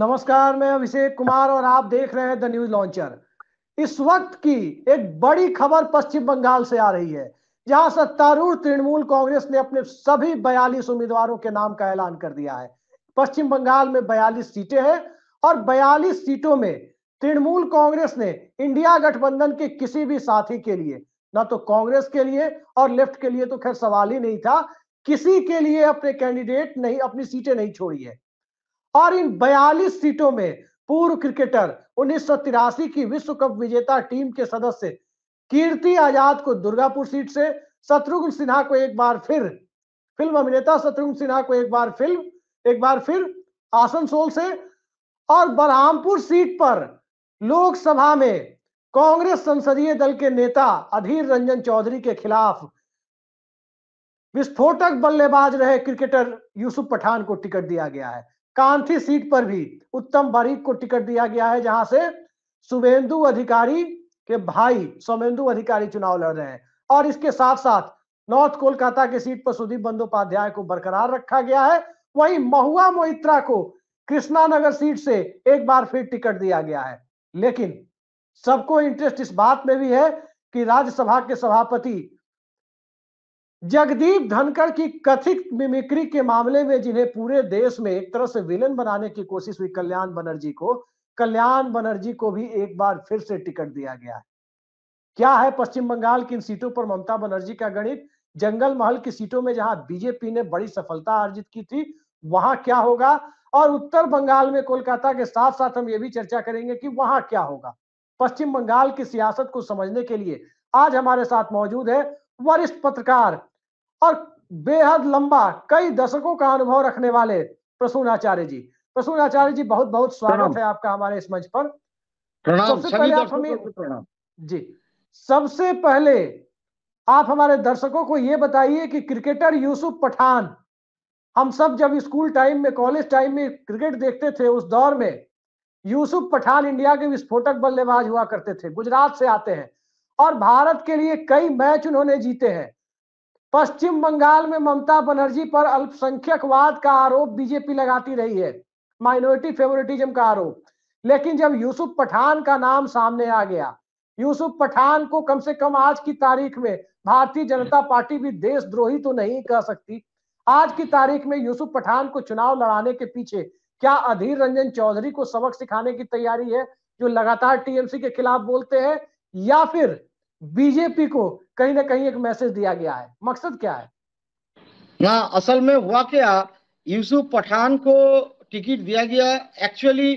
नमस्कार मैं अभिषेक कुमार और आप देख रहे हैं द न्यूज लॉन्चर इस वक्त की एक बड़ी खबर पश्चिम बंगाल से आ रही है जहां सत्तारूढ़ तृणमूल कांग्रेस ने अपने सभी बयालीस उम्मीदवारों के नाम का ऐलान कर दिया है पश्चिम बंगाल में बयालीस सीटें हैं और बयालीस सीटों में तृणमूल कांग्रेस ने इंडिया गठबंधन के किसी भी साथी के लिए ना तो कांग्रेस के लिए और लेफ्ट के लिए तो खैर सवाल ही नहीं था किसी के लिए अपने कैंडिडेट नहीं अपनी सीटें नहीं छोड़ी है और इन 42 सीटों में पूर्व क्रिकेटर उन्नीस की विश्व कप विजेता टीम के सदस्य कीर्ति आजाद को दुर्गापुर सीट से शत्रुघ्न सिन्हा को एक बार फिर फिल्म अभिनेता शत्रुघ्न सिन्हा को एक बार फिल्म एक बार फिर आसनसोल से और बरहामपुर सीट पर लोकसभा में कांग्रेस संसदीय दल के नेता अधीर रंजन चौधरी के खिलाफ विस्फोटक बल्लेबाज रहे क्रिकेटर यूसुफ पठान को टिकट दिया गया है कांथी सीट पर भी उत्तम बारीक को टिकट दिया गया है जहां से सुवेंदु अधिकारी के भाई सोमेंदु अधिकारी चुनाव लड़ रहे हैं और इसके साथ साथ नॉर्थ कोलकाता की सीट पर सुदीप बंदोपाध्याय को बरकरार रखा गया है वहीं महुआ मोहित्रा को कृष्णा नगर सीट से एक बार फिर टिकट दिया गया है लेकिन सबको इंटरेस्ट इस बात में भी है कि राज्यसभा के सभापति जगदीप धनखड़ की कथित मिमिक्री के मामले में जिन्हें पूरे देश में एक तरह से विलन बनाने की कोशिश हुई कल्याण बनर्जी को कल्याण बनर्जी को भी एक बार फिर से टिकट दिया गया है क्या है पश्चिम बंगाल की इन सीटों पर ममता बनर्जी का गणित जंगल महल की सीटों में जहां बीजेपी ने बड़ी सफलता अर्जित की थी वहां क्या होगा और उत्तर बंगाल में कोलकाता के साथ साथ हम ये भी चर्चा करेंगे कि वहां क्या होगा पश्चिम बंगाल की सियासत को समझने के लिए आज हमारे साथ मौजूद है वरिष्ठ पत्रकार और बेहद लंबा कई दशकों का अनुभव रखने वाले प्रसून आचार्य जी प्रसून आचार्य जी बहुत बहुत स्वागत है आपका हमारे इस मंच पर सबसे पहले आप हमें जी सबसे पहले आप हमारे दर्शकों को ये बताइए कि क्रिकेटर यूसुफ पठान हम सब जब स्कूल टाइम में कॉलेज टाइम में क्रिकेट देखते थे उस दौर में यूसुफ पठान इंडिया के विस्फोटक बल्लेबाज हुआ करते थे गुजरात से आते हैं और भारत के लिए कई मैच उन्होंने जीते हैं पश्चिम बंगाल में ममता बनर्जी पर अल्पसंख्यकवाद का आरोप बीजेपी लगाती रही है माइनॉरिटी फेवरेटिज्म का आरोप लेकिन जब यूसुफ पठान का नाम सामने आ गया यूसुफ पठान को कम से कम आज की तारीख में भारतीय जनता पार्टी भी देशद्रोही तो नहीं कह सकती आज की तारीख में यूसुफ पठान को चुनाव लड़ाने के पीछे क्या अधीर रंजन चौधरी को सबक सिखाने की तैयारी है जो लगातार टीएमसी के खिलाफ बोलते हैं या फिर बीजेपी को कहीं ना कहीं एक मैसेज दिया गया है मकसद क्या है ना असल में हुआ क्या यूसुफ पठान को टिकट दिया गया एक्चुअली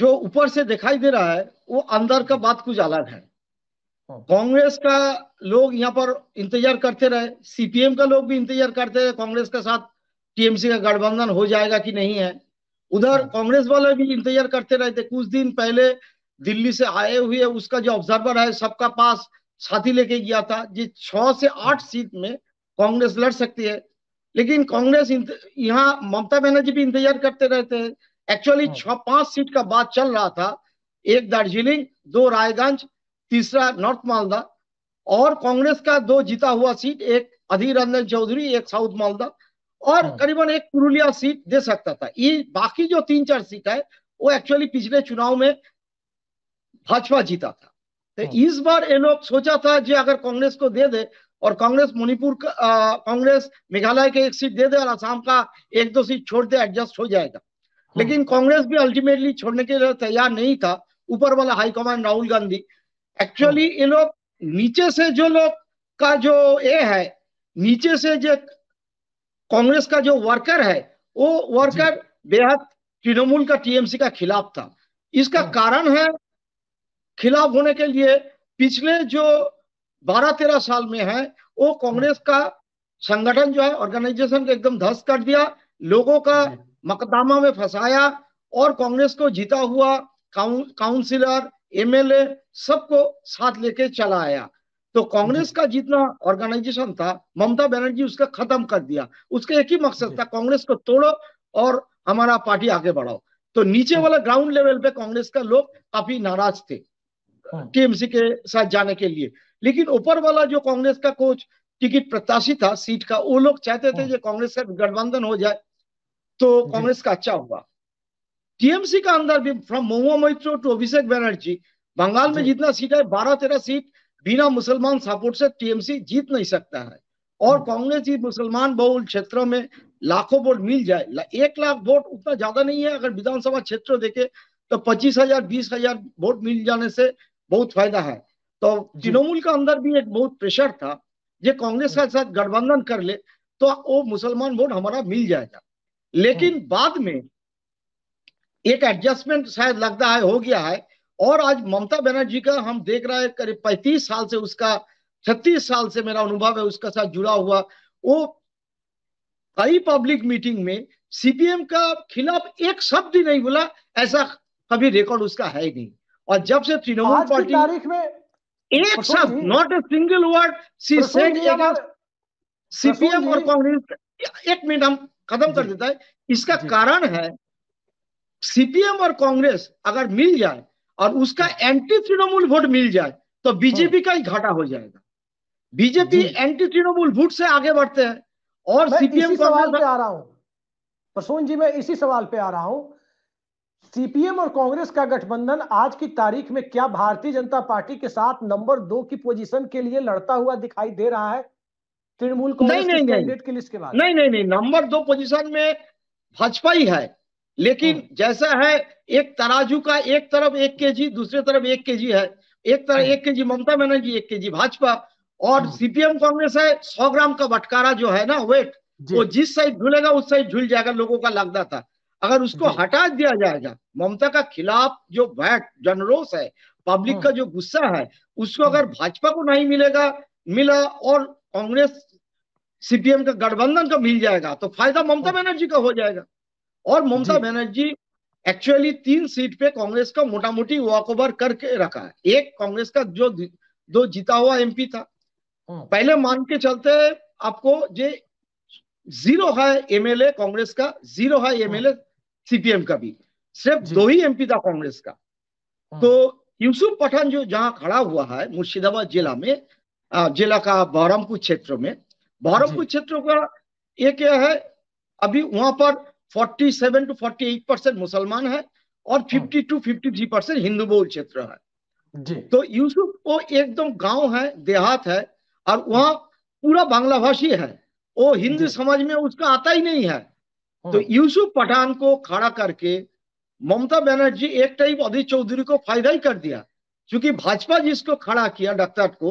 जो ऊपर से दिखाई दे रहा है वो अंदर का बात कुछ अलग है हाँ। कांग्रेस का लोग यहाँ पर इंतजार करते रहे सीपीएम का लोग भी इंतजार करते रहे कांग्रेस के साथ टीएमसी का गठबंधन हो जाएगा कि नहीं है उधर हाँ। कांग्रेस वाले भी इंतजार करते रहे थे कुछ दिन पहले दिल्ली से आए हुए उसका जो ऑब्जर्वर है सबका पास साथी लेके गया था जिस छह से आठ हम्म। सीट में कांग्रेस लड़ सकती है लेकिन कांग्रेस यहाँ ममता बनर्जी भी इंतजार करते रहते हैं एक्चुअली हाँ। छ पांच सीट का बात चल रहा था एक दार्जिलिंग दो रायगंज तीसरा नॉर्थ मालदा और कांग्रेस का दो जीता हुआ सीट एक अधीर रंजन चौधरी एक साउथ मालदा और हाँ। करीबन एक पुरुलिया सीट दे सकता था ये बाकी जो तीन चार सीट है वो एक्चुअली पिछले चुनाव में भाजपा जीता था तो हाँ। इस बार इन्होंने सोचा था जो अगर कांग्रेस को दे दे और कांग्रेस मणिपुर का कांग्रेस मेघालय के एक सीट दे दे और आसाम का एक दो सीट छोड़ दे एडजस्ट हो जाएगा हाँ। लेकिन कांग्रेस भी अल्टीमेटली छोड़ने के लिए तैयार नहीं था ऊपर वाला हाईकमान राहुल गांधी एक्चुअली ये लोग नीचे से जो लोग का जो ये है नीचे से जो कांग्रेस का जो वर्कर है वो वर्कर बेहद तृणमूल का टीएमसी का खिलाफ था इसका हाँ। कारण है खिलाफ होने के लिए पिछले जो बारह तेरह साल में है वो कांग्रेस का संगठन जो है ऑर्गेनाइजेशन को एकदम धस कर दिया लोगों का मकदामा में फंसाया और कांग्रेस को जीता हुआ काउंसिलर एमएलए सबको साथ लेके चला आया तो कांग्रेस का जितना ऑर्गेनाइजेशन था ममता बनर्जी उसका खत्म कर दिया उसका एक ही मकसद था कांग्रेस को तोड़ो और हमारा पार्टी आगे बढ़ाओ तो नीचे वाला ग्राउंड लेवल पे कांग्रेस का लोग काफी नाराज थे हाँ। टीएमसी के साथ जाने के लिए लेकिन ऊपर वाला जो कांग्रेस का कोच टिकट प्रत्याशी था सीट का वो लोग चाहते थे हाँ। कांग्रेस का गठबंधन हो जाए तो कांग्रेस का अच्छा हुआ टीएमसी का अंदर भी फ्रॉम मोहम्मद मोहित्रो टू अभिषेक बैनर्जी बंगाल में जितना सीट है बारह तेरह सीट बिना मुसलमान सपोर्ट से टीएमसी जीत नहीं सकता है और हाँ। कांग्रेस जी मुसलमान बहुल क्षेत्रों में लाखों वोट मिल जाए एक लाख वोट उतना ज्यादा नहीं है अगर विधानसभा क्षेत्र देखे तो पच्चीस हजार बीस हजार वोट मिल जाने से बहुत फायदा है तो तृणमूल का अंदर भी एक बहुत प्रेशर था ये कांग्रेस का साथ गठबंधन कर ले तो वो मुसलमान वोट हमारा मिल जाएगा लेकिन हाँ। बाद में एक एडजस्टमेंट शायद लगता है हो गया है और आज ममता बनर्जी का हम देख रहे हैं करीब पैंतीस साल से उसका छत्तीस साल से मेरा अनुभव है उसका साथ जुड़ा हुआ वो कई पब्लिक मीटिंग में सीपीएम का खिलाफ एक शब्द ही नहीं बोला ऐसा कभी रिकॉर्ड उसका है ही नहीं और जब से तृणमूल पार्टी तारीख में एक शब्द not a single word she said CPM और कांग्रेस एक मिनट हम खत्म कर देता है इसका कारण है सीपीएम और कांग्रेस अगर मिल जाए और उसका एंटी तृणमूल वोट मिल जाए तो बीजेपी हाँ। का ही घाटा हो जाएगा बीजेपी एंटी तृणमूल वोट से आगे बढ़ते हैं और सीपीएम सवाल पे आ रहा हूँ प्रसून जी मैं इसी सवाल पे आ रहा हूँ सीपीएम और कांग्रेस का गठबंधन आज की तारीख में क्या भारतीय जनता पार्टी के साथ नंबर दो की पोजीशन के लिए लड़ता हुआ दिखाई दे रहा है तृणमूल कांग्रेस नहीं, नहीं, नहीं, की लिस्ट के बाद नहीं नहीं नहीं नंबर दो पोजीशन में भाजपा ही है लेकिन हाँ। जैसा है एक तराजू का एक तरफ एक के जी दूसरे तरफ एक के जी है एक तरफ हाँ। एक के जी ममता बनर्जी एक के जी भाजपा और हाँ। सीपीएम कांग्रेस है सौ ग्राम का बटकारा जो है ना वेट वो जिस साइड झूलेगा उस साइड झूल जाएगा लोगों का लगता था अगर उसको हटा दिया जाएगा ममता का खिलाफ जो वैट जनरोस है पब्लिक हाँ। का जो गुस्सा है उसको हाँ। अगर भाजपा को नहीं मिलेगा मिला और कांग्रेस सीपीएम का गठबंधन का मिल जाएगा तो फायदा ममता हाँ। बनर्जी का हो जाएगा और ममता बनर्जी एक्चुअली तीन सीट पे कांग्रेस का मोटा मोटी वॉकओवर करके रखा है एक कांग्रेस का जो दो जीता हुआ एमपी था पहले मान के चलते आपको जे जीरो है एमएलए कांग्रेस का जीरो है एमएलए सीपीएम का भी सिर्फ दो ही एमपी था कांग्रेस का हाँ। तो यूसुफ पठान जो जहाँ खड़ा हुआ है मुर्शिदाबाद जिला में जिला का बहरमपुर क्षेत्र में बहरमपुर क्षेत्र का एक क्या है अभी वहां पर 47 टू फोर्टी एट परसेंट मुसलमान है और fifty two fifty three percent Hindu बहुल क्षेत्र है तो यूसुफ वो एकदम गांव है देहात है और वहाँ पूरा बांग्ला भाषी है वो हिंदू समाज में उसका आता ही नहीं है तो हाँ। यूसुफ पठान को खड़ा करके ममता बनर्जी एक टाइप अधीर चौधरी को फायदा ही कर दिया क्योंकि भाजपा जिसको खड़ा किया डॉक्टर को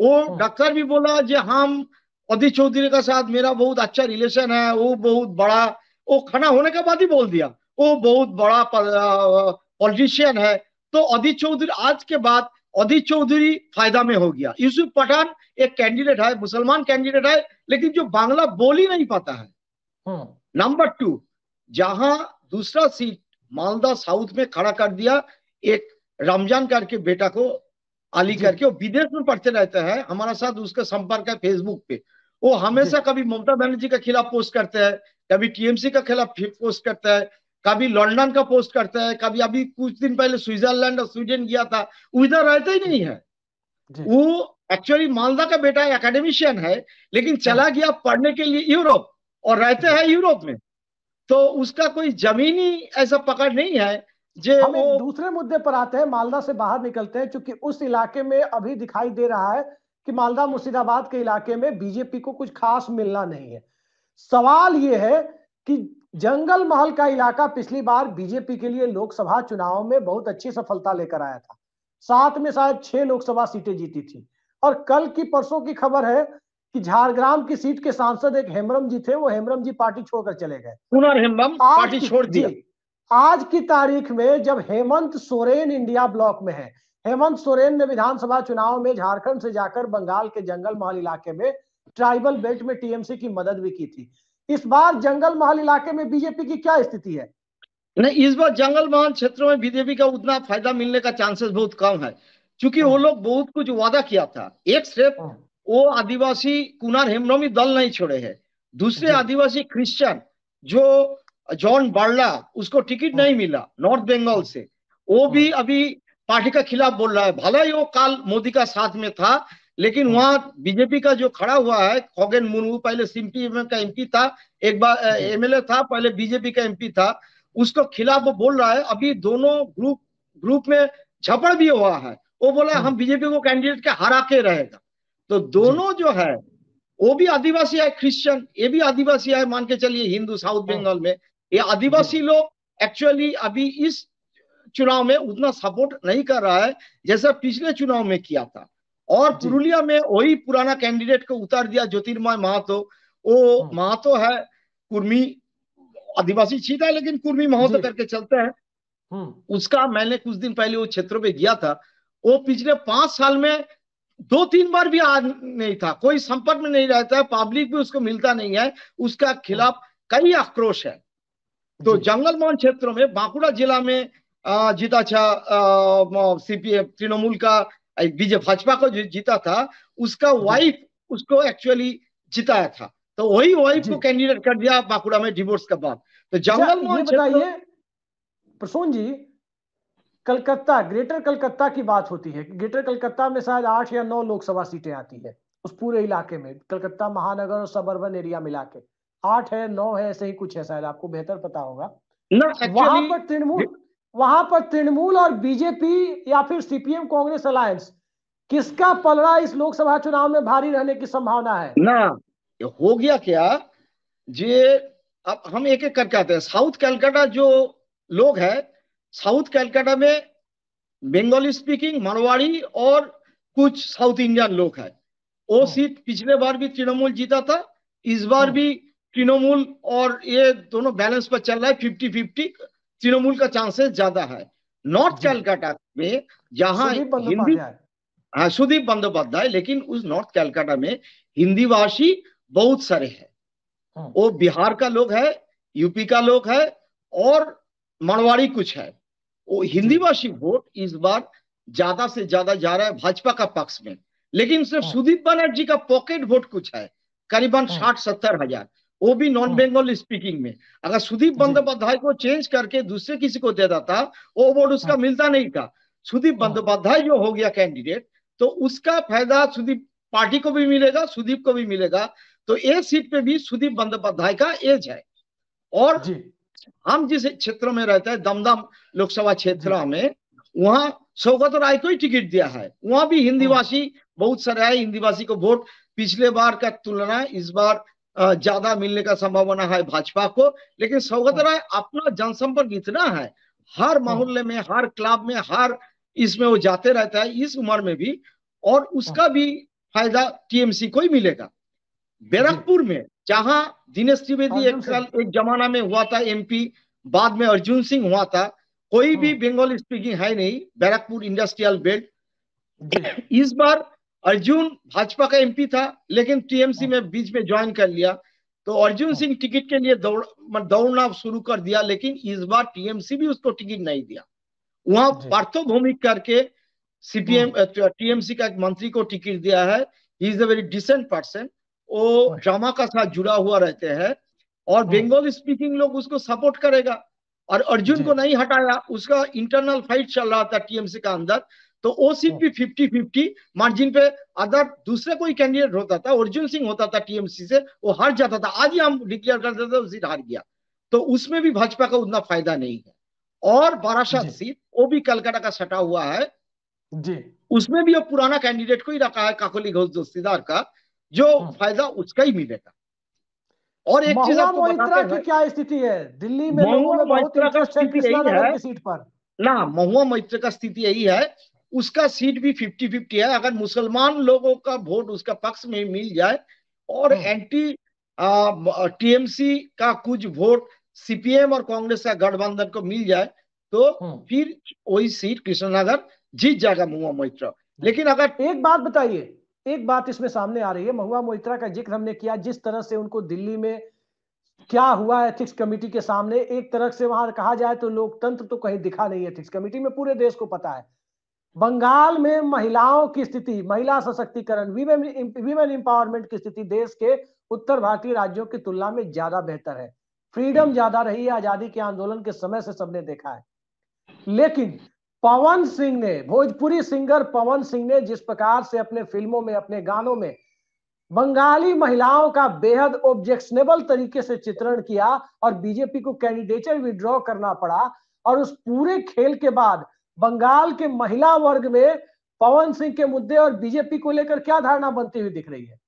वो हाँ। डॉक्टर भी बोला जो हम अधीर चौधरी का साथ मेरा बहुत अच्छा रिलेशन है वो बहुत बड़ा वो खड़ा होने के बाद ही बोल दिया वो बहुत बड़ा पॉलिटिशियन है तो अधीर चौधरी आज के बाद अधीर चौधरी फायदा में हो गया यूसुफ पठान एक कैंडिडेट है मुसलमान कैंडिडेट है लेकिन जो बांग्ला बोल ही नहीं पाता है हाँ। नंबर टू जहां दूसरा सीट मालदा साउथ में खड़ा कर दिया एक रमजान करके बेटा को अली करके वो विदेश में पढ़ते रहते हैं हमारा साथ उसका संपर्क है फेसबुक पे वो हमेशा कभी ममता बनर्जी के खिलाफ पोस्ट करते हैं कभी टीएमसी का खिलाफ पोस्ट करता है कभी लंदन का पोस्ट करता है कभी अभी कुछ दिन पहले स्विट्जरलैंड और स्वीडन गया था उधर रहता ही नहीं है वो एक्चुअली मालदा का बेटा एकेडमिशियन है लेकिन चला गया पढ़ने के लिए यूरोप और रहते हैं यूरोप में तो उसका कोई जमीनी ऐसा पकड़ नहीं है जो वो... दूसरे मुद्दे पर आते हैं मालदा से बाहर निकलते हैं क्योंकि उस इलाके में अभी दिखाई दे रहा है कि मालदा मुर्शिदाबाद के इलाके में बीजेपी को कुछ खास मिलना नहीं है सवाल यह है कि जंगल महल का इलाका पिछली बार बीजेपी के लिए लोकसभा चुनाव में बहुत अच्छी सफलता लेकर आया था साथ में शायद छह लोकसभा सीटें जीती थी और कल की परसों की खबर है कि झारग्राम की सीट के सांसद एक हेमरम जी थे वो हेमरम जी पार्टी छोड़कर चले गए पार्टी छोड़ दी आज की तारीख में जब हेमंत सोरेन इंडिया ब्लॉक में है हेमंत सोरेन ने विधानसभा चुनाव में झारखंड से जाकर बंगाल के जंगल महल इलाके में ट्राइबल बेल्ट में टीएमसी की मदद भी की थी इस बार जंगल महल इलाके में बीजेपी की क्या स्थिति है नहीं इस बार जंगल महल क्षेत्रों में बीजेपी का उतना फायदा मिलने का चांसेस बहुत कम है क्योंकि वो हाँ। लोग बहुत कुछ वादा किया था एक सिर्फ वो आदिवासी कुनार हेमनोमी दल नहीं छोड़े हैं दूसरे आदिवासी क्रिश्चियन जो जॉन बार्ला उसको टिकट नहीं हाँ। मिला नॉर्थ बंगाल से वो हाँ। भी अभी पार्टी का खिलाफ बोल रहा है भला ही वो काल मोदी का साथ में था लेकिन हाँ। वहां बीजेपी का जो खड़ा हुआ है खोगेन मुर्मू पहले सिंपी का एमपी था एक बार एमएलए था पहले बीजेपी का एमपी था उसको खिलाफ वो बोल रहा है अभी दोनों ग्रुप ग्रुप में झपड़ भी हुआ है वो बोला हम बीजेपी को कैंडिडेट के हरा के रहेगा तो दोनों जो है वो भी आदिवासी है क्रिश्चियन ये भी आदिवासी है मान के चलिए हिंदू साउथ हाँ। बंगाल में ये आदिवासी लोग एक्चुअली अभी इस चुनाव में उतना सपोर्ट नहीं कर रहा है जैसा पिछले चुनाव में किया था और पुरुलिया में वही पुराना कैंडिडेट को उतार दिया ज्योतिर्मय महातो वो हाँ। महातो है कुर्मी आदिवासी छीटा है लेकिन कुर्मी महोत्सव करके चलते हैं हाँ। उसका मैंने कुछ दिन पहले वो क्षेत्रों में गया था वो पिछले पांच साल में दो तीन बार भी आ नहीं था कोई संपर्क में नहीं रहता है पब्लिक भी उसको मिलता नहीं है उसका खिलाफ कई आक्रोश है तो जंगल मोहन क्षेत्रों में बांकुड़ा जिला में जीता था सीपीएम तृणमूल का बीजे भाजपा को जीता था उसका वाइफ उसको एक्चुअली जिताया था तो वही वाइफ को कैंडिडेट कर दिया बांकुड़ा में डिवोर्स के बाद तो जंगल अच्छा, मोहन बताइए प्रसून जी कलकत्ता ग्रेटर कलकत्ता की बात होती है ग्रेटर कलकत्ता में शायद आठ या नौ लोकसभा सीटें आती है उस पूरे इलाके में कलकत्ता महानगर और सबर्बन एरिया मिला के आठ है नौ है ऐसे ही कुछ है शायद आपको बेहतर पता होगा वहां पर तृणमूल वहां पर तृणमूल और बीजेपी या फिर सीपीएम कांग्रेस अलायंस किसका पलड़ा इस लोकसभा चुनाव में भारी रहने की संभावना है ना हो गया क्या जे अब हम एक एक करके आते हैं साउथ कलकत्ता जो लोग हैं साउथ कैलकाटा में बंगाली स्पीकिंग मारवाड़ी और कुछ साउथ इंडियन लोग हैं वो हाँ। सीट पिछले बार भी तृणमूल जीता था इस बार हाँ। भी तृणमूल और ये दोनों बैलेंस पर चल रहा है फिफ्टी फिफ्टी तृणमूल का चांसेस ज्यादा है नॉर्थ कैलकाटा में जहां हिंदी हाँ सुदीप बंदोपाध्याय लेकिन उस नॉर्थ कैलकाटा में हिंदी भाषी बहुत सारे हैं हाँ। वो बिहार का लोग है यूपी का लोग है और मारवाड़ी कुछ है वो हिंदी भाषी वोट इस बार ज्यादा से ज्यादा जा रहा है भाजपा का पक्ष में लेकिन सिर्फ हाँ। सुदीप बनर्जी का पॉकेट वोट कुछ है करीबन हाँ। साठ सत्तर हजार वो भी नॉन हाँ। बंगाल स्पीकिंग में अगर सुदीप बंदोपाध्याय को चेंज करके दूसरे किसी को दे देता वो वोट उसका मिलता नहीं था सुदीप बंदोपाध्याय जो हो गया कैंडिडेट तो उसका फायदा सुदीप पार्टी को भी मिलेगा सुदीप को भी मिलेगा तो एक सीट पे भी सुदीप बंदोपाध्याय का एज है और हम जिस क्षेत्र में रहते हैं दमदम लोकसभा क्षेत्र हाँ। में वहाँ सौगत राय को ही टिकट दिया है वहाँ भी हिंदी भाषी बहुत सारे आए हिंदी भाषी को वोट पिछले बार का तुलना इस बार ज्यादा मिलने का संभावना है भाजपा को लेकिन सौगत हाँ। राय अपना जनसंपर्क इतना है हर हाँ। मोहल्ले में हर क्लब में हर इसमें वो जाते रहता है इस उम्र में भी और उसका भी फायदा टीएमसी को ही मिलेगा बैरकपुर में जहां दिनेश त्रिवेदी एक साल एक जमाना में हुआ था एमपी बाद में अर्जुन सिंह हुआ था कोई भी बंगाल हाँ। स्पीकिंग है नहीं बैरकपुर इंडस्ट्रियल बेल्ट इस बार अर्जुन भाजपा का एमपी था लेकिन टीएमसी हाँ। में बीच में ज्वाइन कर लिया तो अर्जुन हाँ। सिंह टिकट के लिए दौड़ दौड़ना शुरू कर दिया लेकिन इस बार टीएमसी भी उसको टिकट नहीं दिया वहां पार्थो भौमिक करके सीपीएम टीएमसी का एक मंत्री को टिकट दिया है is a very decent person वो ड्रामा हाँ। का साथ जुड़ा हुआ रहते हैं और हाँ। बंगाल स्पीकिंग लोग उसको सपोर्ट करेगा और अर्जुन को नहीं हटाया उसका इंटरनल फाइट चल रहा था टीएमसी का अंदर तो वो सीट भी फिफ्टी फिफ्टी मार्जिन पे अदर दूसरे कोई कैंडिडेट होता था अर्जुन सिंह होता था टीएमसी से वो हार जाता था आज ही हम डिक्लेयर करते थे सीट हार गया तो उसमें भी भाजपा का उतना फायदा नहीं है और बाराशाह सीट वो भी कलकत्ता का सटा हुआ है जी उसमें भी अब पुराना कैंडिडेट को ही रखा है काकोली घोष दस्तीदार का जो हाँ। फायदा उसका ही मिलेगा और एक चीज आपको मोहित्रा की क्या स्थिति है दिल्ली में लोगों में बहुत इंटरेस्ट है कृष्णा नगर की सीट पर ना महुआ मित्र का स्थिति यही है उसका सीट भी फिफ्टी फिफ्टी है अगर मुसलमान लोगों का वोट उसका पक्ष में मिल जाए और एंटी हाँ। टीएमसी का कुछ वोट सीपीएम और कांग्रेस का गठबंधन को मिल जाए तो हाँ। फिर वही सीट कृष्णनगर जीत जाएगा महुआ मित्र लेकिन अगर एक बात बताइए एक बात इसमें सामने आ रही है महुआ मोहित्रा का जिक्र हमने किया जिस तरह से उनको दिल्ली में क्या हुआ एथिक्स कमेटी के सामने एक तरह से वहां कहा जाए तो लोकतंत्र तो कहीं दिखा नहीं एथिक्स कमेटी में पूरे देश को पता है बंगाल में महिलाओं की स्थिति महिला सशक्तिकरण वीमेन वीमेन एम्पावरमेंट की स्थिति देश के उत्तर भारतीय राज्यों की तुलना में ज्यादा बेहतर है फ्रीडम ज्यादा रही है आजादी के आंदोलन के समय से सबने देखा है लेकिन पवन सिंह ने भोजपुरी सिंगर पवन सिंह ने जिस प्रकार से अपने फिल्मों में अपने गानों में बंगाली महिलाओं का बेहद ऑब्जेक्शनेबल तरीके से चित्रण किया और बीजेपी को कैंडिडेटर विड्रॉ करना पड़ा और उस पूरे खेल के बाद बंगाल के महिला वर्ग में पवन सिंह के मुद्दे और बीजेपी को लेकर क्या धारणा बनती हुई दिख रही है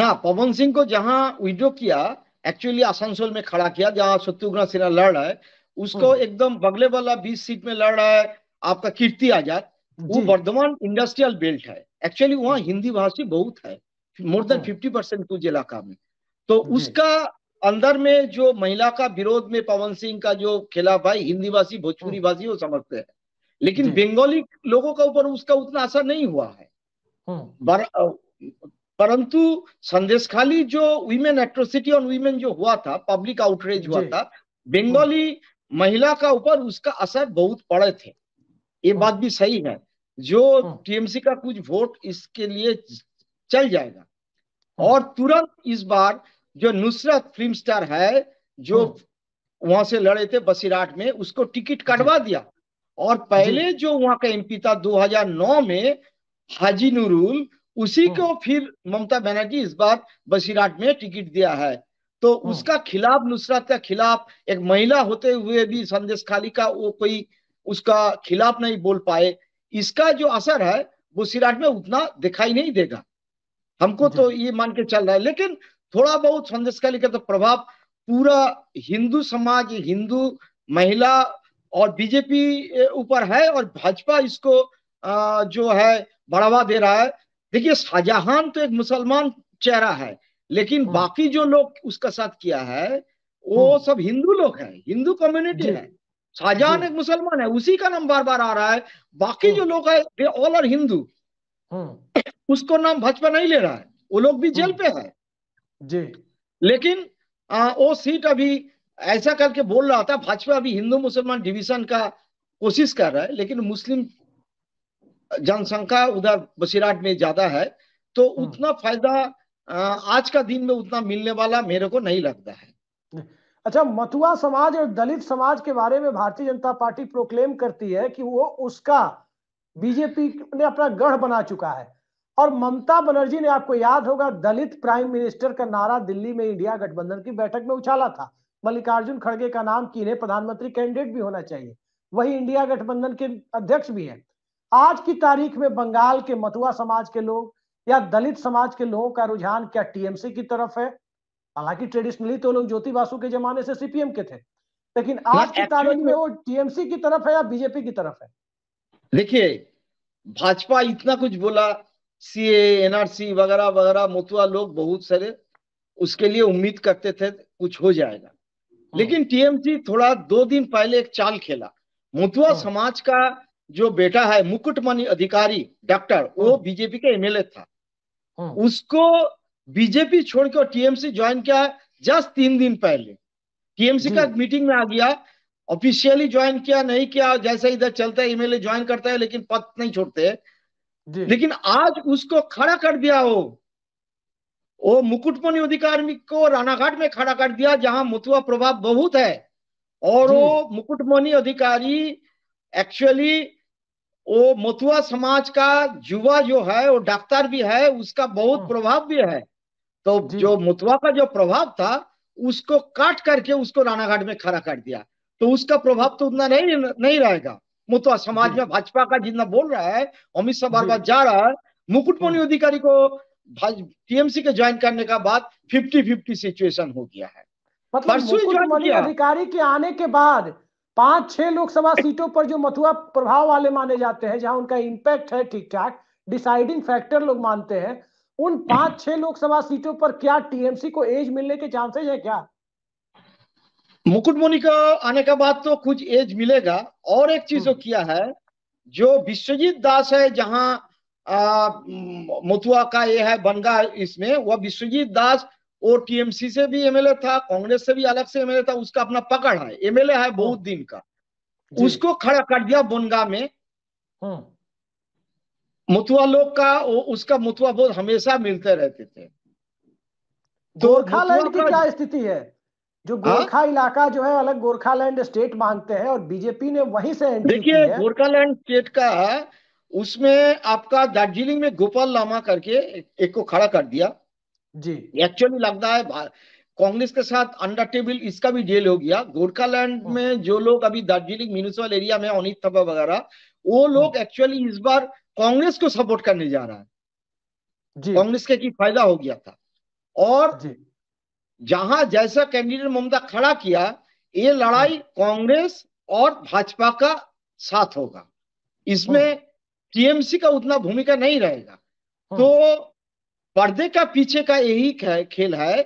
ना पवन सिंह को जहां विड्रॉ किया एक्चुअली आसनसोल में खड़ा किया जहां शत्रुघ्न सिन्हा लड़ रहा है उसको हम्म। एकदम बगले वाला बीस सीट में लड़ रहा है आपका कीर्ति आजाद वो वर्धमान इंडस्ट्रियल बेल्ट है एक्चुअली वहाँ हिंदी भाषी बहुत है मोर देन फिफ्टी परसेंट कुछ इलाका में तो उसका अंदर में जो महिला का विरोध में पवन सिंह का जो खिलाफ है हिंदी भाषी भोजपुरी हाँ। भाषी वो समझते हैं लेकिन बंगाली लोगों का ऊपर उसका उतना असर नहीं हुआ है हाँ। परंतु संदेश खाली जो वीमेन एट्रोसिटी ऑन वीमेन जो हुआ था पब्लिक आउटरेज हुआ था बंगाली हाँ। महिला का ऊपर उसका असर बहुत पड़े थे ये हाँ। बात भी सही है जो हाँ। टीएमसी का कुछ वोट इसके लिए चल जाएगा हाँ। और तुरंत इस बार जो नुसरत फिल्म स्टार है जो वहां से लड़े थे बसीराट में उसको टिकट कटवा दिया और पहले जो वहां का एमपी था 2009 में हाजी नूरुल उसी को फिर ममता बनर्जी इस बार बसीराट में टिकट दिया है तो हाँ। उसका खिलाफ नुसरत का खिलाफ एक महिला होते हुए भी संदेश खाली का वो कोई उसका खिलाफ नहीं बोल पाए इसका जो असर है वो सिराट में उतना दिखाई नहीं देगा हमको तो ये मान के चल रहा है लेकिन थोड़ा बहुत संदेश खाली का तो प्रभाव पूरा हिंदू समाज हिंदू महिला और बीजेपी ऊपर है और भाजपा इसको जो है बढ़ावा दे रहा है देखिए शाहजहां तो एक मुसलमान चेहरा है लेकिन हाँ। बाकी जो लोग उसका साथ किया है वो हाँ। सब हिंदू लोग हैं हिंदू कम्युनिटी है शाहजहां एक मुसलमान है उसी का नाम बार बार आ रहा है बाकी हाँ। जो लोग है दे ऑल आर हिंदू उसको नाम भाजपा नहीं ले रहा है वो लोग भी जेल पे है जी लेकिन आ, वो सीट अभी ऐसा करके बोल रहा था भाजपा अभी हिंदू मुसलमान डिवीजन का कोशिश कर रहा है लेकिन मुस्लिम जनसंख्या उधर बसीराट में ज्यादा है तो उतना फायदा आज का दिन में उतना मिलने वाला मेरे को नहीं लगता है अच्छा मथुआ समाज और दलित समाज के बारे में भारतीय जनता पार्टी प्रोक्लेम करती है कि वो उसका बीजेपी ने अपना गढ़ बना चुका है और ममता बनर्जी ने आपको याद होगा दलित प्राइम मिनिस्टर का नारा दिल्ली में इंडिया गठबंधन की बैठक में उछाला था मल्लिकार्जुन खड़गे का नाम की इन्हें प्रधानमंत्री कैंडिडेट भी होना चाहिए वही इंडिया गठबंधन के अध्यक्ष भी है आज की तारीख में बंगाल के मथुआ समाज के लोग या दलित समाज के लोगों का रुझान क्या टीएमसी की तरफ है हालांकि ट्रेडिशनली तो लोग ज्योति बासु के जमाने से सीपीएम के थे लेकिन हाँ, आज की तारीख में तो- वो टीएमसी की तरफ है या बीजेपी की तरफ है देखिए भाजपा इतना कुछ बोला सी एनआरसी वगैरह वगैरह मोतुआ लोग बहुत सारे उसके लिए उम्मीद करते थे कुछ हो जाएगा हाँ। लेकिन टीएमसी थोड़ा दो दिन पहले एक चाल खेला मुतुआ हाँ। समाज का जो बेटा है मुकुटमणि अधिकारी डॉक्टर वो बीजेपी का एमएलए था हाँ। उसको बीजेपी छोड़कर टीएमसी ज्वाइन किया जस्ट तीन दिन पहले टीएमसी का मीटिंग में आ गया ऑफिशियली ज्वाइन किया नहीं किया जैसे इधर चलता है ईमेल ज्वाइन करता है लेकिन पद नहीं छोड़ते लेकिन आज उसको खड़ा कर दिया हो वो मुकुटमणि अधिकारी को रानाघाट में खड़ा कर दिया जहां मुथुआ प्रभाव बहुत है और वो मुकुटमणि अधिकारी एक्चुअली वो मथुआ समाज का युवा जो है वो डॉक्टर भी है उसका बहुत हाँ। प्रभाव भी है तो जो मथुआ का जो प्रभाव था उसको काट करके उसको रानाघाट में खड़ा कर दिया तो उसका प्रभाव तो उतना नहीं नहीं रहेगा मथुआ समाज में भाजपा का जितना बोल रहा है अमित शाह बार बार जा रहा है मुकुटमणि हाँ। अधिकारी को टीएमसी के ज्वाइन करने का बाद फिफ्टी फिफ्टी सिचुएशन हो गया है मतलब अधिकारी के आने के बाद पांच छह लोकसभा सीटों पर जो मथुआ प्रभाव वाले माने जाते हैं जहां उनका इम्पैक्ट है ठीक ठाक डिसाइडिंग फैक्टर लोग मानते हैं उन पांच छह लोकसभा सीटों पर क्या टीएमसी को एज मिलने के चांसेस है क्या मुकुटमणि का आने के बाद तो कुछ एज मिलेगा और एक चीज जो हम्म। किया है जो विश्वजीत दास है जहां मथुआ का ये है बनगा इसमें वह विश्वजीत दास वो टीएमसी से भी एमएलए था कांग्रेस से भी अलग से एमएलए था उसका अपना पकड़ है एमएलए है बहुत हाँ। दिन का उसको खड़ा कर दिया बोनगा में हाँ। मुतुआ लोग का वो उसका मुथुआ बहुत हमेशा मिलते रहते थे तो गोरखालैंड की क्या स्थिति है जो हाँ? गोरखा इलाका जो है अलग गोरखालैंड स्टेट मानते हैं और बीजेपी ने वहीं से देखिए गोरखालैंड स्टेट का उसमें आपका दार्जिलिंग में गोपाल लामा करके एक को खड़ा कर दिया जी एक्चुअली लगता है कांग्रेस के साथ अंडर टेबल इसका भी जेल हो गया गोरखालैंड हाँ। में जो लोग अभी दार्जिलिंग म्यूनिसिपल एरिया में अनित थप्पा वगैरह वो हाँ। लोग एक्चुअली इस बार कांग्रेस को सपोर्ट करने जा रहा है कांग्रेस के की फायदा हो गया था और जहां जैसा कैंडिडेट ममता खड़ा किया ये लड़ाई हाँ। कांग्रेस और भाजपा का साथ होगा इसमें टीएमसी का उतना भूमिका नहीं रहेगा तो पर्दे का पीछे का यही खेल है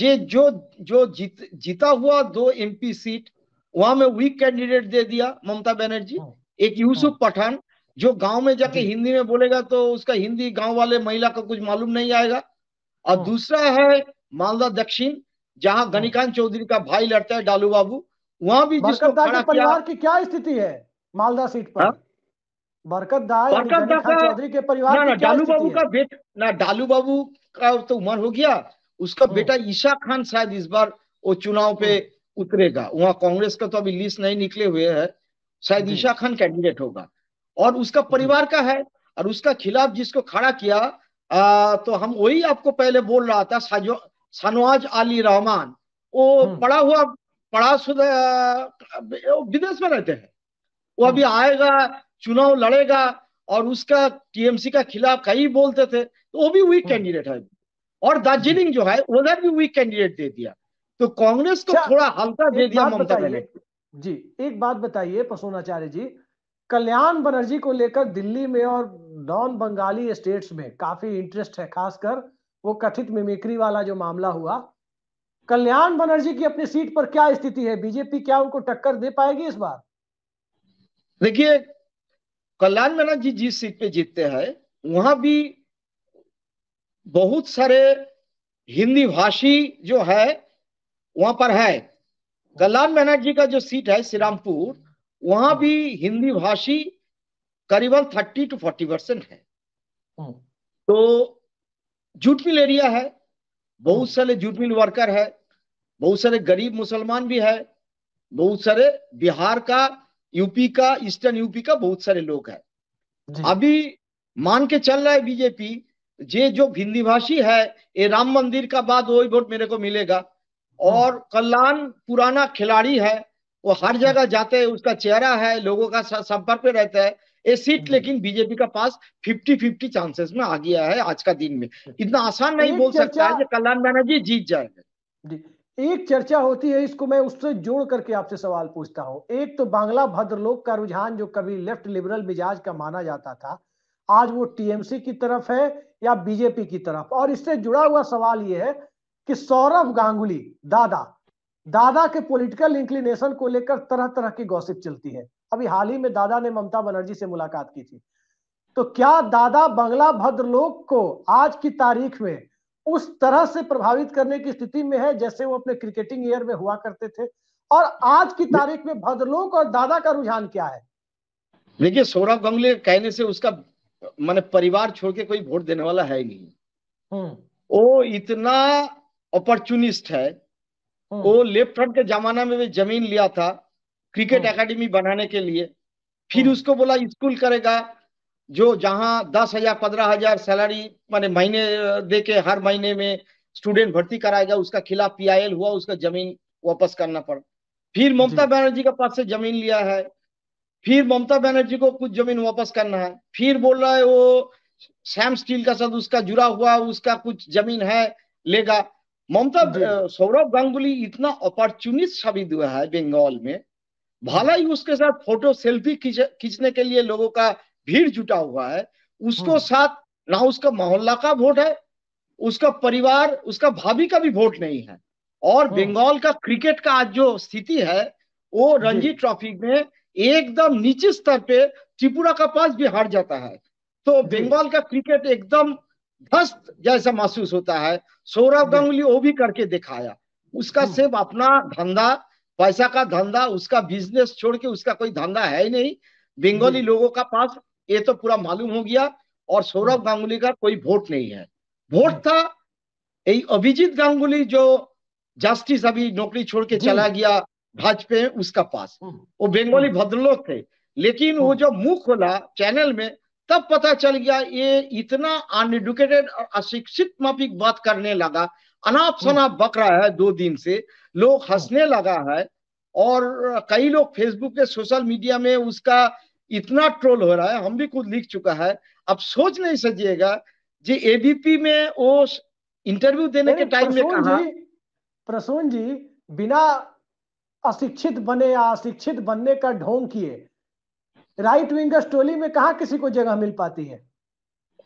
जे जो जो जीत जीता हुआ दो एमपी सीट वहां में वीक कैंडिडेट दे दिया ममता बनर्जी हाँ। एक यूसुफ हाँ। पठान जो गांव में जाके हिंदी में बोलेगा तो उसका हिंदी गांव वाले महिला का कुछ मालूम नहीं आएगा और हाँ। दूसरा है मालदा दक्षिण जहां गणिकांत चौधरी का भाई लड़ता है डालू बाबू वहां भी जिसको परिवार की क्या स्थिति है मालदा सीट पर बरकत दास बरकत दास चौधरी के परिवार ना, ना डालू बाबू का बेटा ना डालू बाबू का तो उम्र हो गया उसका बेटा ईशा खान शायद इस बार वो चुनाव पे उतरेगा वहाँ कांग्रेस का तो अभी लिस्ट नहीं निकले हुए है शायद ईशा खान कैंडिडेट होगा और उसका परिवार का है और उसका खिलाफ जिसको खड़ा किया आ, तो हम वही आपको पहले बोल रहा था सनवाज अली रहमान वो पड़ा हुआ पड़ा विदेश में रहते हैं वो अभी आएगा चुनाव लड़ेगा और उसका टीएमसी का खिलाफ कई बोलते थे तो वो भी वीक कैंडिडेट हम्म। है और दार्जिलिंग जो है उधर भी वीक कैंडिडेट दे दिया तो कांग्रेस को अच्छा, थोड़ा हल्का दे दिया ममता बनर्जी जी एक बात बताइए प्रसूनाचार्य जी कल्याण बनर्जी को लेकर दिल्ली में और नॉन बंगाली स्टेट्स में काफी इंटरेस्ट है खासकर वो कथित मिमिक्री वाला जो मामला हुआ कल्याण बनर्जी की अपनी सीट पर क्या स्थिति है बीजेपी क्या उनको टक्कर दे पाएगी इस बार देखिए कल्याण मेना जी जिस सीट पे जीतते हैं वहां भी बहुत सारे हिंदी भाषी जो है वहां पर है कल्याण मेना जी का जो सीट है श्रीरामपुर वहां भी हिंदी भाषी करीबन थर्टी टू फोर्टी परसेंट है हम्म। तो जूट मिल एरिया है बहुत हम्म। सारे जूट मिल वर्कर है बहुत सारे गरीब मुसलमान भी है बहुत सारे बिहार का यूपी का ईस्टर्न यूपी का बहुत सारे लोग है अभी मान के चल रहा है बीजेपी जे जो हिंदी भाषी है ये राम मंदिर का बाद वही वोट मेरे को मिलेगा हाँ। और कल्याण पुराना खिलाड़ी है वो हर जगह जाते हैं उसका चेहरा है लोगों का संपर्क में रहता है ये सीट हाँ। लेकिन बीजेपी का पास 50 50 चांसेस में आ गया है आज का दिन में अच्छा। इतना आसान नहीं बोल सकता है कि कल्याण बनर्जी जीत जाएंगे एक चर्चा होती है इसको मैं उससे जोड़ करके आपसे सवाल पूछता हूं एक तो बांग्ला भद्रलोक का रुझान जो कभी लेफ्ट लिबरल मिजाज का माना जाता था आज वो टीएमसी की तरफ है या बीजेपी की तरफ और इससे जुड़ा हुआ सवाल ये है कि सौरभ गांगुली दादा दादा के पॉलिटिकल इंक्लिनेशन को लेकर तरह तरह की गॉसिप चलती है अभी हाल ही में दादा ने ममता बनर्जी से मुलाकात की थी तो क्या दादा बंगला भद्रलोक को आज की तारीख में उस तरह से प्रभावित करने की स्थिति में है जैसे वो अपने क्रिकेटिंग ईयर में हुआ करते थे और आज की तारीख में भद्रलोक और दादा का रुझान क्या है देखिए सौरभ गंगले कहने से उसका मैंने परिवार छोड़ के कोई वोट देने वाला है नहीं हम्म। वो इतना अपॉर्चुनिस्ट है हम्म। वो लेफ्ट फ्रंट के जमाना में भी जमीन लिया था क्रिकेट हम्म। एकेडमी बनाने के लिए फिर उसको बोला स्कूल करेगा जो जहां दस हजार पंद्रह हजार सैलरी मान महीने दे के हर महीने में स्टूडेंट भर्ती कराया गया उसका खिलाफ पीआईएल हुआ उसका जमीन वापस करना पड़ा फिर ममता बनर्जी के पास से जमीन लिया है फिर ममता बनर्जी को कुछ जमीन वापस करना है फिर बोल रहा है वो सैम स्टील का साथ उसका जुड़ा हुआ उसका कुछ जमीन है लेगा ममता सौरभ गांगुली इतना अपॉर्चुनिस्ट साबित हुआ है बंगाल में भला ही उसके साथ फोटो सेल्फी खींचने के लिए लोगों का भीड़ जुटा हुआ है उसको हम्म। साथ ना उसका मोहल्ला का वोट है उसका परिवार उसका भाभी का भी वोट नहीं है और हाँ। बंगाल का क्रिकेट का आज जो स्थिति है वो रणजी ट्रॉफी में एकदम नीचे स्तर पे त्रिपुरा का पास भी हार जाता है तो बंगाल का क्रिकेट एकदम ध्वस्त जैसा महसूस होता है सौरभ गांगुली वो भी करके दिखाया उसका हाँ। सिर्फ अपना धंधा पैसा का धंधा उसका बिजनेस छोड़ के उसका कोई धंधा है ही नहीं बंगाली लोगों का पास ये तो पूरा मालूम हो गया और सौरभ गांगुली का कोई वोट नहीं है वोट था यही अभिजीत गांगुली जो जस्टिस अभी नौकरी छोड़ के चला गया भाजपे उसका पास हम्म। वो बंगाली हम्म। भद्रलोक थे लेकिन वो हम्म। जो मुंह खोला चैनल में तब पता चल गया ये इतना अनएडुकेटेड और अशिक्षित माफिक बात करने लगा अनाप शनाप बक रहा है दो दिन से लोग हंसने लगा है और कई लोग फेसबुक के सोशल मीडिया में उसका इतना ट्रोल हो रहा है हम भी खुद लिख चुका है आप सोच नहीं सजिएगा जी एबीपी में वो इंटरव्यू देने के टाइम में कहा प्रसून जी बिना अशिक्षित बने या अशिक्षित बनने का ढोंग किए राइट विंगर्स टोली में कहा किसी को जगह मिल पाती है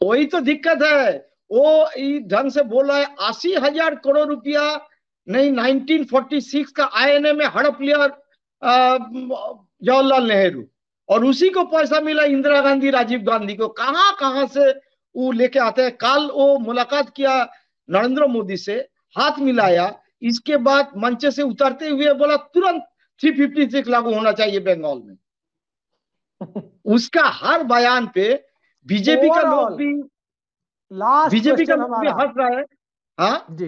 वही तो दिक्कत है वो ढंग से बोल रहा है अस्सी हजार करोड़ रुपया नहीं 1946 का आईएनए में हड़प लिया जवाहरलाल नेहरू और उसी को पैसा मिला इंदिरा गांधी राजीव गांधी को कहां कहां से वो लेके आते हैं कल वो मुलाकात किया नरेंद्र मोदी से हाथ मिलाया इसके बाद मंच से उतरते हुए बोला तुरंत थ्री फिफ्टी सिक्स लागू होना चाहिए बंगाल में उसका हर बयान पे बीजेपी का लोग भी बीजेपी का लोग भी हंस रहा है हाँ जी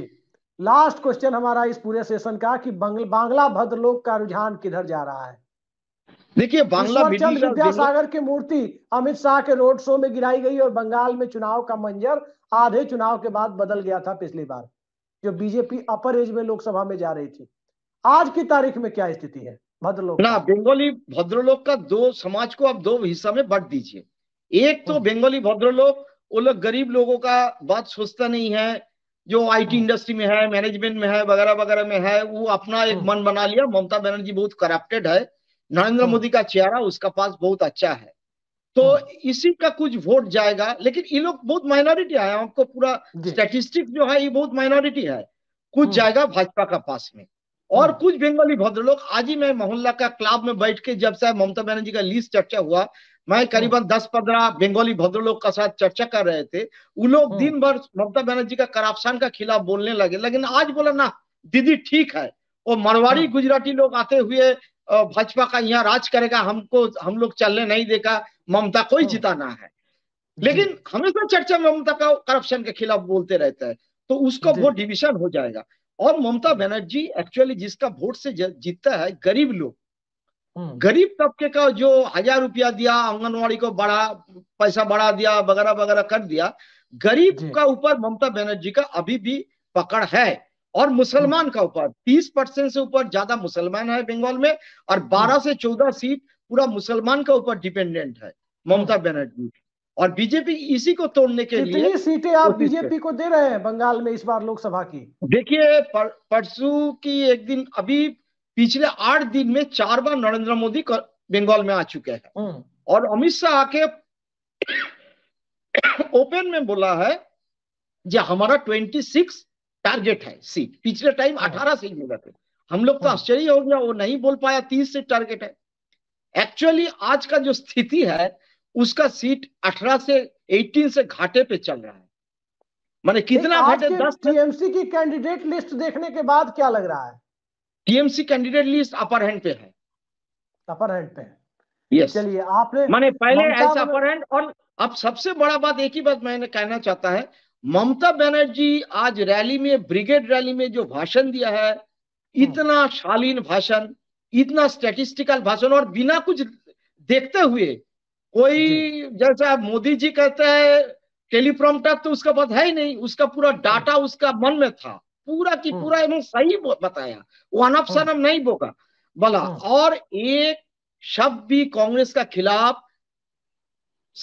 लास्ट क्वेश्चन हमारा इस पूरे सेशन का कि बांग्ला भद्र लोग का रुझान किधर जा रहा है देखिए बांग्ला चंद्र विद्यासागर की मूर्ति अमित शाह के रोड शो में गिराई गई और बंगाल में चुनाव का मंजर आधे चुनाव के बाद बदल गया था पिछली बार जो बीजेपी अपर एज में लोकसभा में जा रही थी आज की तारीख में क्या स्थिति है भद्रलोक ना बंगाली भद्रलोक का दो समाज को आप दो हिस्सा में बांट दीजिए एक तो हाँ। बंगाली भद्रलोक वो लोग गरीब लोगों का बात सोचता नहीं है जो आईटी इंडस्ट्री हाँ। में है मैनेजमेंट में है वगैरह वगैरह में है वो अपना एक हाँ। मन बना लिया ममता बनर्जी बहुत करप्टेड है नरेंद्र हाँ। मोदी का चेहरा उसका पास बहुत अच्छा है तो हाँ। इसी का कुछ वोट जाएगा लेकिन ये लोग बहुत माइनॉरिटी है आपको पूरा स्टेटिस्टिक जो है ये बहुत माइनॉरिटी है कुछ हाँ। जाएगा भाजपा का पास में और कुछ बंगाली लोग आज ही मैं मोहल्ला का क्लब में बैठ के जब से ममता बनर्जी का लिस्ट चर्चा हुआ मैं करीबन दस पंद्रह बंगाली लोग का साथ चर्चा कर रहे थे वो लोग दिन भर ममता बनर्जी का करप्शन का खिलाफ बोलने लगे लेकिन आज बोला ना दीदी ठीक है वो मारवाड़ी गुजराती लोग आते हुए भाजपा का यहाँ राज करेगा हमको हम लोग चलने नहीं देगा ममता को ही हाँ। जिताना है लेकिन हमेशा तो चर्चा ममता का करप्शन के खिलाफ बोलते रहता है तो उसका वोट डिविजन हो जाएगा और ममता बनर्जी एक्चुअली जिसका वोट से जीतता है गरीब लोग हाँ। गरीब तबके का जो हजार रुपया दिया आंगनवाड़ी को बढ़ा पैसा बढ़ा दिया वगैरह वगैरह कर दिया गरीब का ऊपर ममता बनर्जी का अभी भी पकड़ है और मुसलमान का ऊपर तीस परसेंट से ऊपर ज्यादा मुसलमान है बंगाल में और बारह से चौदह सीट पूरा मुसलमान का ऊपर डिपेंडेंट है ममता हाँ। बनर्जी और बीजेपी इसी को तोड़ने के लिए सीटें आप बीजेपी को दे रहे हैं बंगाल में इस बार लोकसभा की देखिए परसों की एक दिन अभी पिछले आठ दिन में चार बार नरेंद्र मोदी बंगाल में आ चुके हैं हम्म। और अमित शाह आके ओपन में बोला है जो हमारा ट्वेंटी सिक्स टारगेट है सी पिछले टाइम हाँ। अठारह सीट मिला थे हम लोग तो हाँ। आश्चर्य हो गया वो नहीं बोल पाया तीस सीट टारगेट है एक्चुअली आज का जो स्थिति है उसका सीट 18 से 18 से घाटे पे चल रहा है माने कितना घाटे दस टीएमसी की कैंडिडेट लिस्ट देखने के बाद क्या लग रहा है TMC candidate list upper hand पे है अपर हैंड पे है यस चलिए आपने माने पहले ऐसा अपर हैंड और अब सबसे बड़ा बात एक ही बात मैंने कहना चाहता है ममता बनर्जी आज रैली में ब्रिगेड रैली में जो भाषण दिया है हाँ। इतना शालीन भाषण इतना स्टेटिस्टिकल भाषण और बिना कुछ देखते हुए कोई जैसा मोदी जी कहते हैं टेलीप्रॉम्प्टर तो उसका पता है ही नहीं उसका पूरा डाटा हाँ। उसका मन में था पूरा की हाँ। पूरा एवं सही बताया वन ऑफ सनम नहीं बोका बोला और एक शब्द भी कांग्रेस का खिलाफ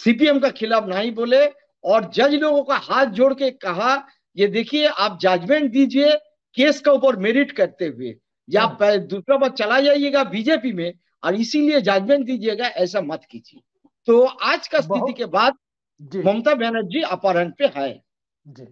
सीपीएम का खिलाफ नहीं बोले और जज लोगों का हाथ जोड़ के कहा ये देखिए आप जजमेंट दीजिए केस का ऊपर मेरिट करते हुए या हाँ। दूसरा बात चला जाइएगा बीजेपी में और इसीलिए जजमेंट दीजिएगा ऐसा मत कीजिए तो आज का स्थिति के बाद ममता बनर्जी अपहरण पे है जी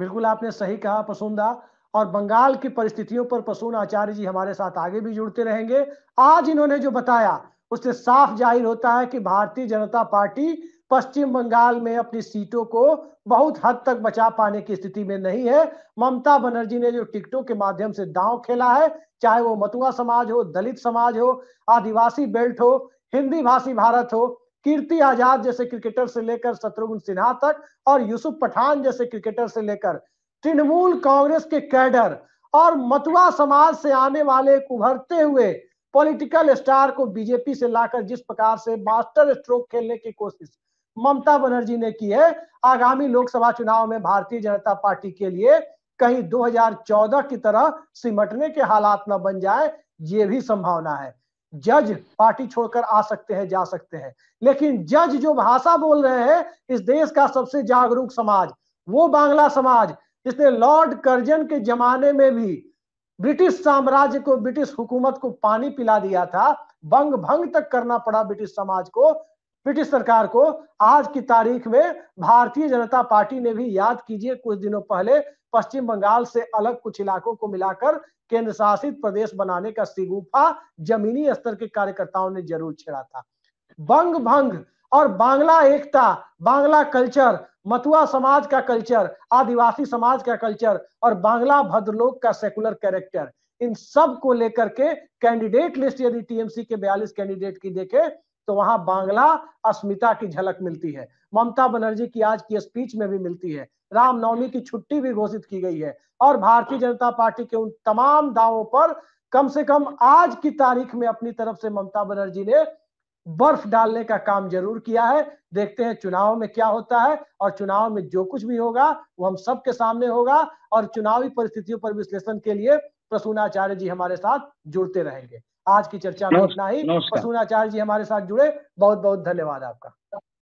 बिल्कुल आपने सही कहा पसुंदा और बंगाल की परिस्थितियों पर पसुन आचार्य जी हमारे साथ आगे भी जुड़ते रहेंगे आज इन्होंने जो बताया उससे साफ जाहिर होता है कि भारतीय जनता पार्टी पश्चिम बंगाल में अपनी सीटों को बहुत हद तक बचा पाने की स्थिति में नहीं है ममता बनर्जी ने जो टिकटों के माध्यम से दांव खेला है चाहे वो मतुआ समाज हो दलित समाज हो आदिवासी बेल्ट हो हिंदी भाषी भारत हो कीर्ति आजाद जैसे क्रिकेटर से लेकर शत्रुघ्न सिन्हा तक और यूसुफ पठान जैसे क्रिकेटर से लेकर तृणमूल कांग्रेस के कैडर और मतुआ समाज से आने वाले उभरते हुए पॉलिटिकल स्टार को बीजेपी से लाकर जिस प्रकार से मास्टर स्ट्रोक खेलने की कोशिश ममता बनर्जी ने की है आगामी लोकसभा चुनाव में भारतीय जनता पार्टी के लिए कहीं 2014 की तरह सिमटने के हालात न बन जाए ये भी संभावना है जज पार्टी छोड़कर आ सकते हैं जा सकते हैं लेकिन जज जो भाषा बोल रहे हैं इस देश का सबसे जागरूक समाज वो बांग्ला समाज जिसने लॉर्ड कर्जन के जमाने में भी ब्रिटिश साम्राज्य को ब्रिटिश हुकूमत को पानी पिला दिया था बंग भंग तक करना पड़ा ब्रिटिश समाज को ब्रिटिश सरकार को आज की तारीख में भारतीय जनता पार्टी ने भी याद कीजिए कुछ दिनों पहले पश्चिम बंगाल से अलग कुछ इलाकों को मिलाकर केंद्र शासित प्रदेश बनाने का सिगुफा जमीनी स्तर के कार्यकर्ताओं ने जरूर छेड़ा था बंग भंग और बांग्ला एकता बांग्ला कल्चर मतुआ समाज का कल्चर आदिवासी समाज का कल्चर और बांग्ला भद्रलोक का सेकुलर कैरेक्टर इन सब को लेकर के कैंडिडेट लिस्ट यदि टीएमसी के 42 कैंडिडेट की देखे तो वहां बांग्ला अस्मिता की झलक मिलती है ममता बनर्जी की आज की स्पीच में भी मिलती है रामनवमी की छुट्टी भी घोषित की गई है और भारतीय जनता पार्टी के उन तमाम दावों पर कम से कम आज की तारीख में अपनी तरफ से ममता बनर्जी ने बर्फ डालने का काम जरूर किया है देखते हैं चुनाव में क्या होता है और चुनाव में जो कुछ भी होगा वो हम सबके सामने होगा और चुनावी परिस्थितियों पर विश्लेषण के लिए प्रसूनाचार्य जी हमारे साथ जुड़ते रहेंगे आज की चर्चा में इतना ही वसुनाचार्य जी हमारे साथ जुड़े बहुत बहुत धन्यवाद आपका